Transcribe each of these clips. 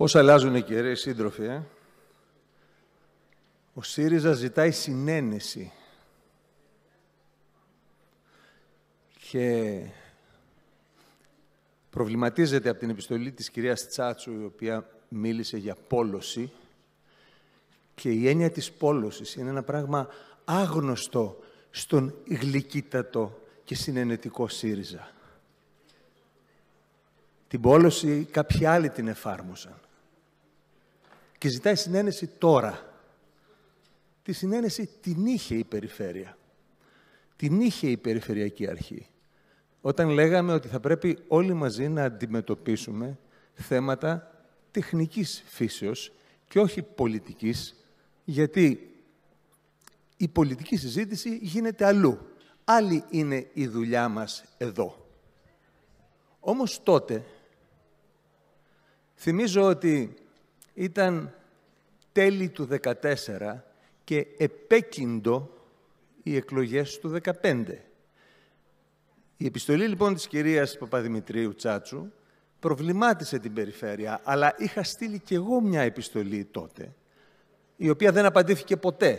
Πώς αλλάζουν οι κυρίες σύντροφοι, ε? Ο ΣΥΡΙΖΑ ζητάει συνένεση. Και προβληματίζεται από την επιστολή της κυρίας Τσάτσου, η οποία μίλησε για πόλωση. Και η έννοια της πόλωσης είναι ένα πράγμα άγνωστο στον γλυκύτατο και συνενετικό ΣΥΡΙΖΑ. Την πόλωση κάποιοι άλλοι την εφάρμοσαν και ζητάει συνένεση τώρα. Τη συνένεση την είχε η περιφέρεια. Την είχε η περιφερειακή αρχή. Όταν λέγαμε ότι θα πρέπει όλοι μαζί να αντιμετωπίσουμε θέματα τεχνικής φύσεως και όχι πολιτικής, γιατί η πολιτική συζήτηση γίνεται αλλού. Άλλη είναι η δουλειά μας εδώ. Όμως τότε, θυμίζω ότι ήταν τέλη του 14 και επέκυντο οι εκλογές του 15. Η επιστολή λοιπόν της κυρίας Παπαδημητρίου Τσάτσου προβλημάτισε την περιφέρεια, αλλά είχα στείλει κι εγώ μια επιστολή τότε, η οποία δεν απαντήθηκε ποτέ.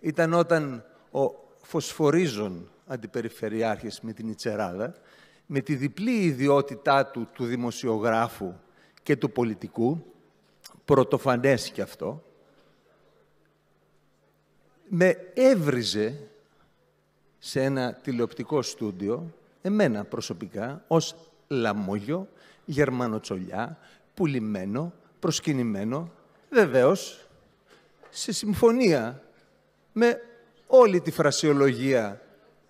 Ήταν όταν ο Φωσφορίζων Αντιπεριφερειάρχης με την Ιτσεράδα, με τη διπλή ιδιότητά του του δημοσιογράφου και του πολιτικού, πρωτοφανές κι αυτό, με έβριζε σε ένα τηλεοπτικό στούντιο, εμένα προσωπικά, ως λαμόγιο, γερμανοτσολιά, πουλημένο, προσκυνημένο, βεβαίως, σε συμφωνία με όλη τη φρασιολογία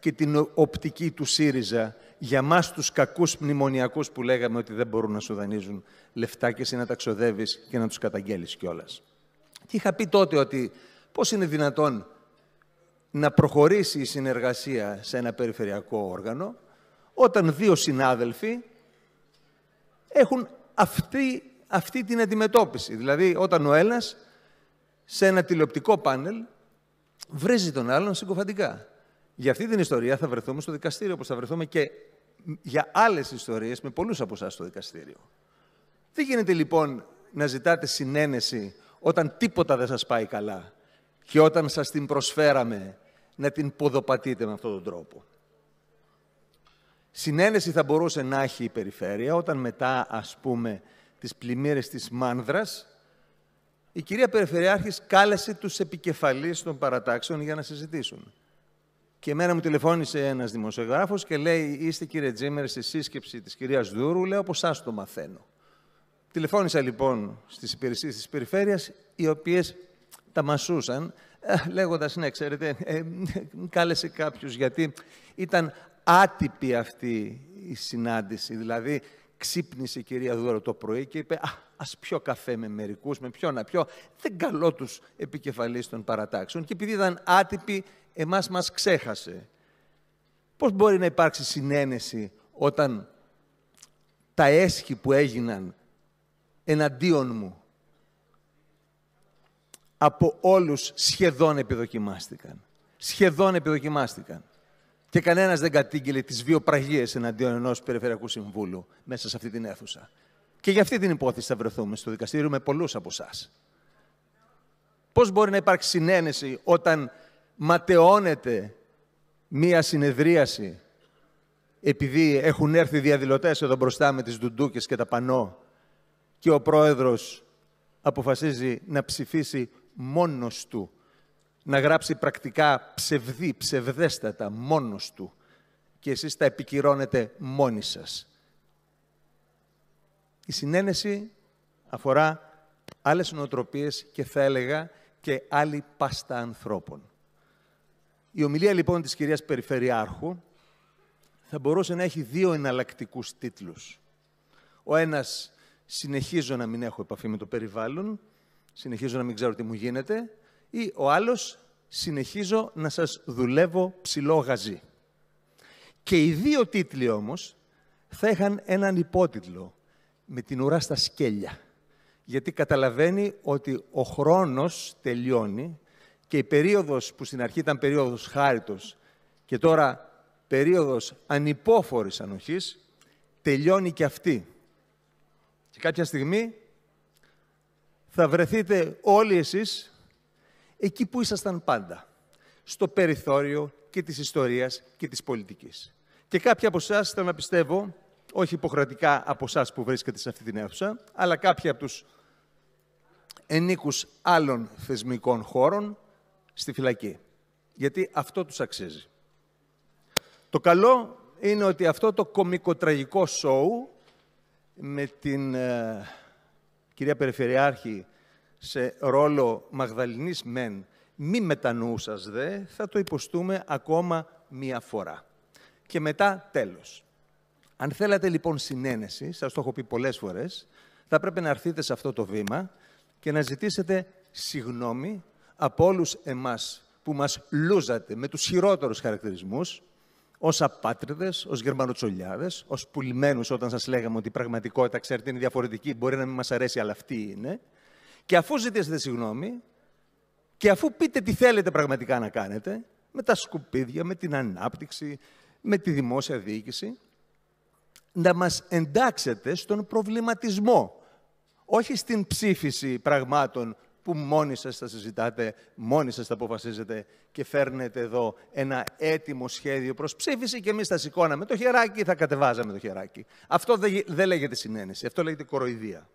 και την οπτική του ΣΥΡΙΖΑ για μας τους κακούς μνημονιακούς που λέγαμε ότι δεν μπορούν να σου δανείζουν λεφτά και εσύ να τα ξοδεύεις και να τους καταγγέλεις κιόλας. Και είχα πει τότε ότι πώς είναι δυνατόν να προχωρήσει η συνεργασία σε ένα περιφερειακό όργανο όταν δύο συνάδελφοι έχουν αυτή, αυτή την αντιμετώπιση. Δηλαδή όταν ο ένας σε ένα τηλεοπτικό πάνελ βρίζει τον άλλον συγκοφαντικά. Για αυτή την ιστορία θα βρεθούμε στο δικαστήριο, όπως θα βρεθούμε και για άλλες ιστορίες με πολλούς από εσάς στο δικαστήριο. Τι γίνεται λοιπόν να ζητάτε συνένεση όταν τίποτα δεν σας πάει καλά και όταν σας την προσφέραμε να την ποδοπατείτε με αυτόν τον τρόπο. Συνένεση θα μπορούσε να έχει η περιφέρεια όταν μετά, ας πούμε, τις πλημμύρες της Μάνδρας, η κυρία Περιφερειάρχης κάλεσε τους επικεφαλείς των παρατάξεων για να συζητήσουν. Και εμένα μου τηλεφώνησε ένας δημοσιογράφος και λέει: Είστε κύριε Τζίμερ στη σύσκεψη της κυρίας Δούρου. Λέω: Από εσά το μαθαίνω. Τηλεφώνησα λοιπόν στις υπηρεσίες της περιφέρειας, οι οποίες τα μασούσαν, ε, λέγοντας: Ναι, ξέρετε, ε, κάλεσε κάποιο γιατί ήταν άτυπη αυτή η συνάντηση. Δηλαδή, ξύπνησε η κυρία Δούρου το πρωί και είπε «Α, ας πιω καφέ με μερικούς με ποιο να πιω». Δεν καλώ τους επικεφαλής των παρατάξεων. Και επειδή ήταν άτυπη εμάς μας ξέχασε. Πώς μπορεί να υπάρξει συνένεση όταν τα έσχη που έγιναν εναντίον μου από όλους σχεδόν επιδοκιμάστηκαν. Σχεδόν επιδοκιμάστηκαν. Και κανένας δεν κατήγγειλε τις βιοπραγίες εναντίον ενός Περιφερειακού Συμβούλου μέσα σε αυτή την αίθουσα. Και για αυτή την υπόθεση θα βρεθούμε στο δικαστήριο με πολλούς από εσάς. Πώς μπορεί να υπάρξει συνένεση όταν ματαιώνεται μία συνεδρίαση επειδή έχουν έρθει διαδηλωτές εδώ μπροστά με τις ντουντούκες και τα πανό και ο πρόεδρος αποφασίζει να ψηφίσει μόνος του, να γράψει πρακτικά ψευδή, ψευδέστατα μόνος του και εσείς τα επικυρώνετε μόνοι σας. Η συνένεση αφορά άλλες νοοτροπίες και θα έλεγα και άλλη πάστα ανθρώπων. Η ομιλία λοιπόν της κυρίας Περιφερειάρχου θα μπορούσε να έχει δύο εναλλακτικούς τίτλους. Ο ένας «Συνεχίζω να μην έχω επαφή με το περιβάλλον», «Συνεχίζω να μην ξέρω τι μου γίνεται» ή ο άλλος «Συνεχίζω να σας δουλεύω ψηλό Και οι δύο τίτλοι όμως θα είχαν έναν υπότιτλο «Με την ουρά στα σκέλια». Γιατί καταλαβαίνει ότι ο χρόνος τελειώνει και η περίοδος που στην αρχή ήταν περίοδος χάριτος και τώρα περίοδος ανυπόφορης ανοχής, τελειώνει και αυτή. Και κάποια στιγμή θα βρεθείτε όλοι εσείς εκεί που ήσασταν πάντα, στο περιθώριο και της ιστορίας και της πολιτικής. Και κάποιοι από εσάς θέλω να πιστεύω, όχι υποχρεωτικά από εσάς που βρίσκεται σε αυτή την αίθουσα, αλλά κάποιοι από τους ενίκους άλλων θεσμικών χώρων, στη φυλακή. Γιατί αυτό τους αξίζει. Το καλό είναι ότι αυτό το κομικοτραγικό σοου με την ε, κυρία Περιφερειάρχη σε ρόλο Μαγδαληνής μεν, μη μετανοούσας δε, θα το υποστούμε ακόμα μία φορά. Και μετά τέλος. Αν θέλατε λοιπόν συνένεση, σας το έχω πει πολλές φορές, θα πρέπει να έρθετε σε αυτό το βήμα και να ζητήσετε συγγνώμη από όλους εμάς που μας λούζατε με τους χειρότερους χαρακτηρισμούς, ως απάτριδες, ως γερμανοτσολιάδες, ως πουλημένους όταν σας λέγαμε ότι η πραγματικότητα, ξέρετε, είναι διαφορετική, μπορεί να μην μας αρέσει, αλλά αυτή είναι. Και αφού ζητήσετε συγγνώμη και αφού πείτε τι θέλετε πραγματικά να κάνετε, με τα σκουπίδια, με την ανάπτυξη, με τη δημόσια διοίκηση, να μας εντάξετε στον προβληματισμό, όχι στην ψήφιση πραγμάτων που μόνοι σας θα συζητάτε, μόνοι σας τα αποφασίζετε και φέρνετε εδώ ένα έτοιμο σχέδιο προς ψήφιση και εμείς τα σηκώναμε το χεράκι ή θα κατεβάζαμε το χεράκι. Αυτό δεν λέγεται συνένεση, αυτό λέγεται κοροϊδία.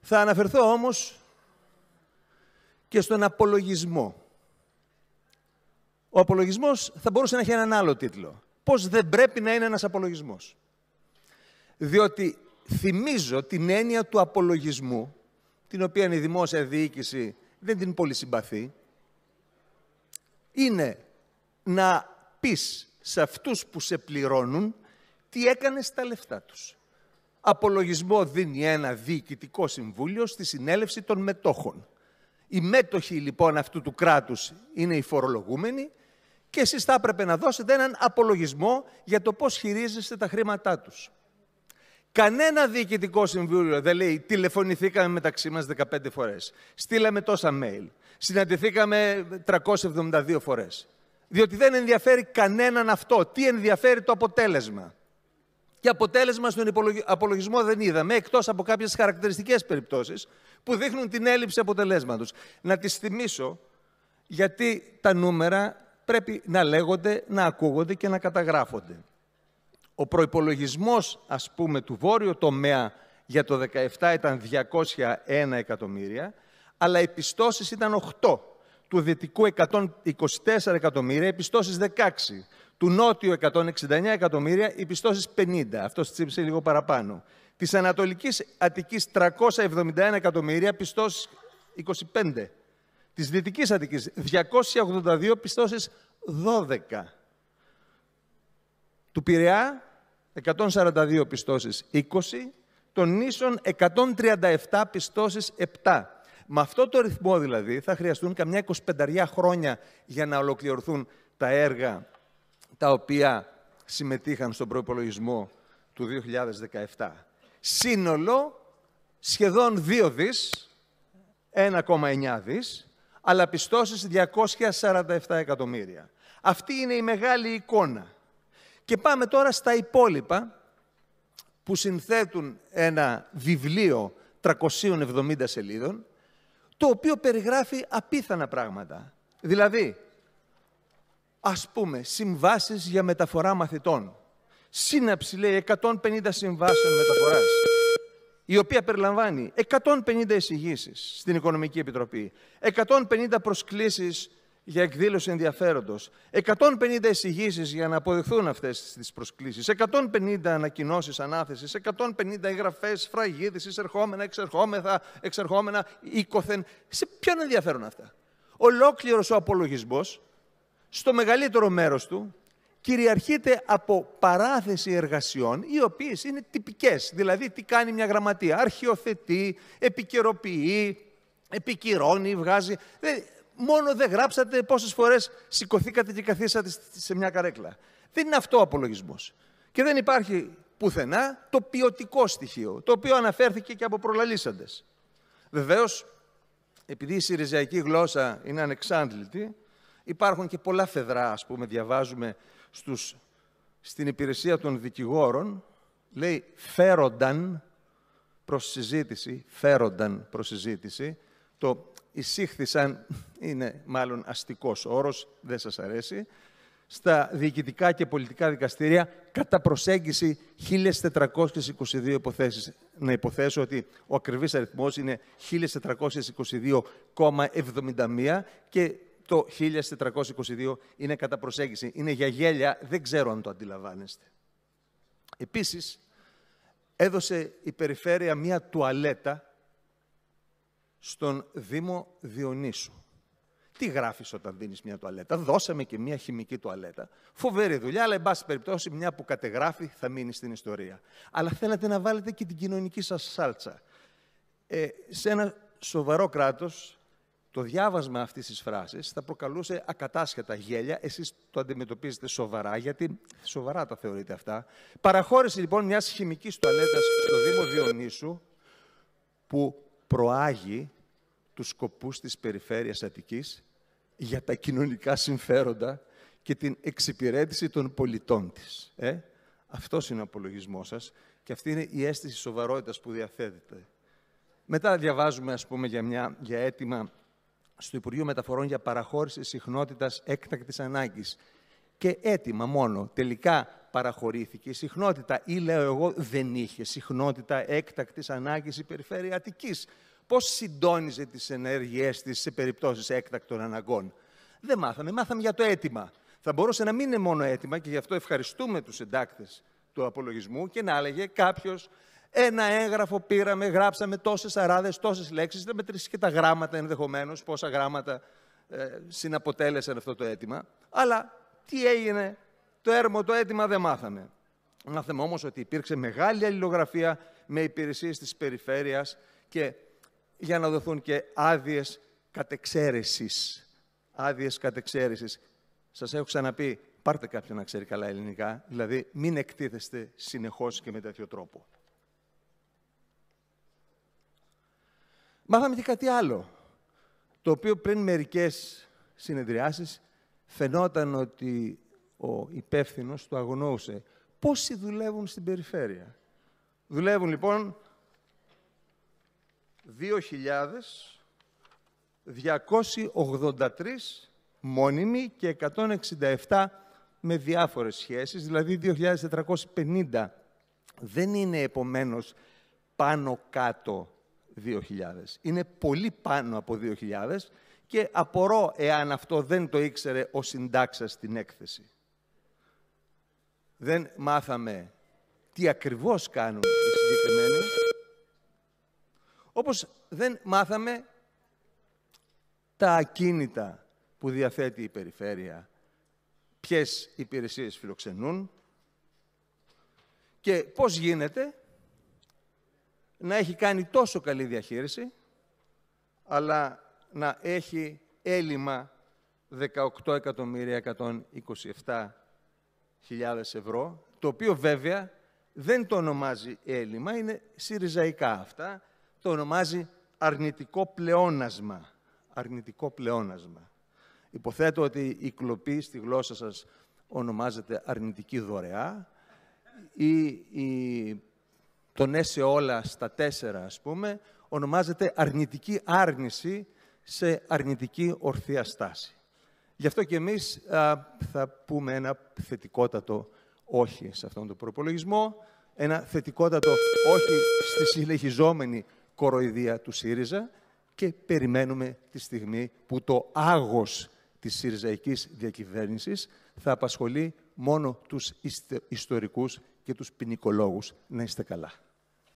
Θα αναφερθώ όμως και στον απολογισμό. Ο απολογισμός θα μπορούσε να έχει έναν άλλο τίτλο. Πώς δεν πρέπει να είναι ένας απολογισμός. Διότι θυμίζω την έννοια του απολογισμού, την οποία η δημόσια διοίκηση δεν την πολύ συμπαθεί, είναι να πεις σε αυτούς που σε πληρώνουν τι έκανες στα λεφτά τους. Απολογισμό δίνει ένα διοικητικό συμβούλιο στη συνέλευση των μετόχων. Οι μέτοχοι λοιπόν αυτού του κράτους είναι οι φορολογούμενοι και εσείς θα έπρεπε να δώσετε έναν απολογισμό για το πώς χειρίζεστε τα χρήματά τους. Κανένα διοικητικό συμβούλιο δεν λέει τηλεφωνηθήκαμε μεταξύ μας 15 φορές. Στείλαμε τόσα mail. Συναντηθήκαμε 372 φορές. Διότι δεν ενδιαφέρει κανέναν αυτό. Τι ενδιαφέρει το αποτέλεσμα. Και αποτέλεσμα στον απολογισμό δεν είδαμε, εκτός από κάποιες χαρακτηριστικές περιπτώσεις που δείχνουν την έλλειψη αποτελέσματος. Να τις θυμίσω, γιατί τα νούμερα πρέπει να λέγονται, να ακούγονται και να καταγράφονται. Ο προϋπολογισμός, ας πούμε, του βόρειο τομέα για το 17 ήταν 201 εκατομμύρια, αλλά οι πιστώσεις ήταν 8. Του δυτικού 124 εκατομμύρια, οι πιστώσεις 16. Του νότιου 169 εκατομμύρια, οι πιστώσεις 50. Αυτό τσίψε λίγο παραπάνω. Της Ανατολικής Αττικής 371 εκατομμύρια, πιστώσεις 25. Της Δυτικής Αττικής 282, πιστώσεις 12. Του Πειραιά 142 πιστώσεις 20, των ίσων 137 πιστώσεις 7. Με αυτό το ρυθμό δηλαδή θα χρειαστούν καμιά 25 χρόνια για να ολοκληρωθούν τα έργα τα οποία συμμετείχαν στον προπολογισμό του 2017. Σύνολο σχεδόν 2 δις, 1,9 δις, αλλά πιστώσεις 247 εκατομμύρια. Αυτή είναι η μεγάλη εικόνα. Και πάμε τώρα στα υπόλοιπα που συνθέτουν ένα βιβλίο 370 σελίδων, το οποίο περιγράφει απίθανα πράγματα. Δηλαδή, ας πούμε, συμβάσεις για μεταφορά μαθητών. Σύναψη, λέει, 150 συμβάσεων μεταφοράς, η οποία περιλαμβάνει 150 εισηγήσεις στην Οικονομική Επιτροπή, 150 προσκλήσεις για εκδήλωση ενδιαφέροντος, 150 εισηγήσεις για να αποδεχθούν αυτές τις προσκλήσεις, 150 ανακοινώσεις ανάθεσης, 150 εγγραφές φραγίδες εισερχόμενα, εξερχόμεθα, εξερχόμενα, οίκοθεν. Σε ποιον ενδιαφέρον αυτά. Ολόκληρος ο απολογισμός, στο μεγαλύτερο μέρος του, κυριαρχείται από παράθεση εργασιών, οι οποίες είναι τυπικές. Δηλαδή, τι κάνει μια γραμματεία. Αρχιοθετεί, επικαιροποιεί, επικυρώνει, βγάζει μόνο δεν γράψατε πόσες φορές σηκωθήκατε και καθίσατε σε μια καρέκλα. Δεν είναι αυτό ο απολογισμός. Και δεν υπάρχει πουθενά το ποιοτικό στοιχείο, το οποίο αναφέρθηκε και από προλαλήσαντες. Βεβαίως, επειδή η συριζαϊκή γλώσσα είναι ανεξάντλητη, υπάρχουν και πολλά φεδρά, ας πούμε, διαβάζουμε στους, στην υπηρεσία των δικηγόρων, λέει φέρονταν προς συζήτηση, φέρονταν προς συζήτηση, το εισήχθησαν, είναι μάλλον αστικός όρος, δεν σας αρέσει, στα διοικητικά και πολιτικά δικαστήρια κατά προσέγγιση 1.422 υποθέσεις. Να υποθέσω ότι ο ακριβής αριθμός είναι 1.422,71 και το 1.422 είναι κατά προσέγγιση. Είναι για γέλια, δεν ξέρω αν το αντιλαμβάνεστε. Επίσης, έδωσε η περιφέρεια μία τουαλέτα στον Δήμο Διονύσου. Τι γράφεις όταν δίνεις μια τουαλέτα. Δώσαμε και μια χημική τουαλέτα. Φοβερή δουλειά, αλλά εν πάση περιπτώσει μια που κατεγράφει θα μείνει στην ιστορία. Αλλά θέλατε να βάλετε και την κοινωνική σας σάλτσα. Ε, σε ένα σοβαρό κράτος, το διάβασμα αυτής της φράσης θα προκαλούσε ακατάσχετα γέλια. Εσείς το αντιμετωπίζετε σοβαρά, γιατί σοβαρά τα θεωρείτε αυτά. Παραχώρηση λοιπόν μιας χημικής τουαλέτας στο Δήμο Διονύσου, που προάγει τους σκοπούς της περιφέρειας Αττικής για τα κοινωνικά συμφέροντα και την εξυπηρέτηση των πολιτών της. Ε? Αυτός είναι ο απολογισμός σας και αυτή είναι η αίσθηση σοβαρότητας που διαθέτεται. Μετά διαβάζουμε, ας πούμε, για, μια, αίτημα στο Υπουργείο Μεταφορών για παραχώρηση συχνότητας έκτακτης ανάγκης και έτοιμα μόνο. Τελικά παραχωρήθηκε η συχνότητα ή λέω εγώ δεν είχε συχνότητα έκτακτης ανάγκης υπερφερειατικής. Πώς συντόνιζε τις ενέργειές της σε περιπτώσεις έκτακτων αναγκών. Δεν μάθαμε, μάθαμε για το αίτημα. Θα μπορούσε να μην είναι μόνο αίτημα και γι' αυτό ευχαριστούμε τους εντάκτες του απολογισμού και να έλεγε κάποιος. Ένα έγγραφο πήραμε, γράψαμε τόσες αράδες, τόσες λέξεις. Δεν μετρήσει και τα γράμματα ενδεχομένως, πόσα γράμματα ε, συναποτέλεσαν αυτό το αίτημα. Αλλά τι έγινε, το έρμο, το αίτημα δεν μάθαμε. Μάθαμε όμως ότι υπήρξε μεγάλη αλληλογραφία με υπηρεσίες της περιφέρειας και για να δοθούν και άδειες κατεξαίρεσης. Άδειες κατεξαίρεσης. Σας έχω ξαναπεί, πάρτε κάποιον να ξέρει καλά ελληνικά, δηλαδή μην εκτίθεστε συνεχώς και με τέτοιο τρόπο. Μάθαμε και κάτι άλλο, το οποίο πριν μερικές συνεδριάσεις φαινόταν ότι ο υπεύθυνος του αγνοούσε. Πόσοι δουλεύουν στην περιφέρεια. Δουλεύουν λοιπόν 2.283 μόνιμοι και 167 με διάφορες σχέσεις, δηλαδή 2.450. Δεν είναι επομένως πάνω κάτω 2.000. Είναι πολύ πάνω από 2.000 και απορώ εάν αυτό δεν το ήξερε ο συντάξας στην έκθεση. Δεν μάθαμε τι ακριβώς κάνουν οι συγκεκριμένοι, όπως δεν μάθαμε τα ακίνητα που διαθέτει η περιφέρεια, ποιες υπηρεσίες φιλοξενούν και πώς γίνεται να έχει κάνει τόσο καλή διαχείριση, αλλά να έχει έλλειμμα 18.127.000 ευρώ, το οποίο βέβαια δεν το ονομάζει έλλειμμα, είναι συριζαϊκά αυτά, το ονομάζει αρνητικό πλεόνασμα. Αρνητικό πλεόνασμα. Υποθέτω ότι η κλοπή στη γλώσσα σας ονομάζεται αρνητική δωρεά ή, ή τον όλα στα τέσσερα, ας πούμε, ονομάζεται αρνητική άρνηση σε αρνητική ορθία στάση. Γι' αυτό και εμείς θα πούμε ένα θετικότατο όχι σε αυτόν τον προπολογισμό, ένα θετικότατο όχι στη συνεχιζόμενη κοροϊδία του ΣΥΡΙΖΑ και περιμένουμε τη στιγμή που το άγος της ΣΥΡΙΖΑικής διακυβέρνησης θα απασχολεί μόνο τους ιστορικούς και τους ποινικολόγους. Να είστε καλά.